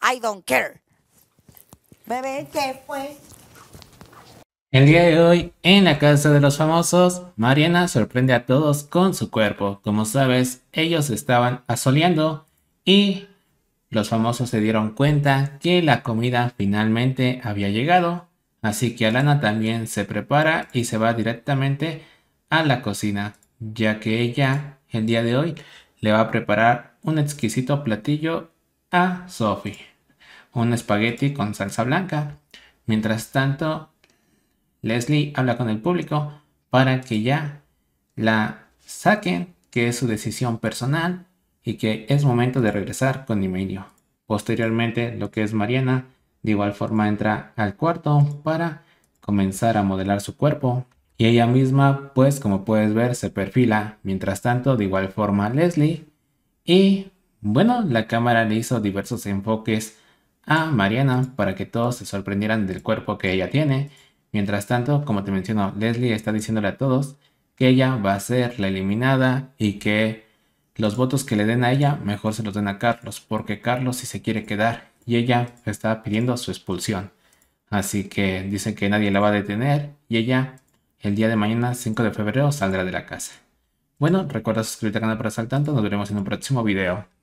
I don't care. Bebé, El día de hoy, en la casa de los famosos, Mariana sorprende a todos con su cuerpo. Como sabes, ellos estaban asoleando y los famosos se dieron cuenta que la comida finalmente había llegado. Así que Alana también se prepara y se va directamente a la cocina, ya que ella el día de hoy le va a preparar un exquisito platillo a Sophie un espagueti con salsa blanca. Mientras tanto, Leslie habla con el público para que ya la saquen, que es su decisión personal y que es momento de regresar con Emilio. Posteriormente, lo que es Mariana, de igual forma entra al cuarto para comenzar a modelar su cuerpo. Y ella misma, pues como puedes ver, se perfila. Mientras tanto, de igual forma Leslie. Y bueno, la cámara le hizo diversos enfoques a Mariana para que todos se sorprendieran del cuerpo que ella tiene. Mientras tanto, como te menciono, Leslie está diciéndole a todos que ella va a ser la eliminada y que los votos que le den a ella mejor se los den a Carlos, porque Carlos sí se quiere quedar y ella está pidiendo su expulsión. Así que dice que nadie la va a detener y ella el día de mañana 5 de febrero saldrá de la casa. Bueno, recuerda suscribirte al canal para estar al tanto, nos veremos en un próximo video.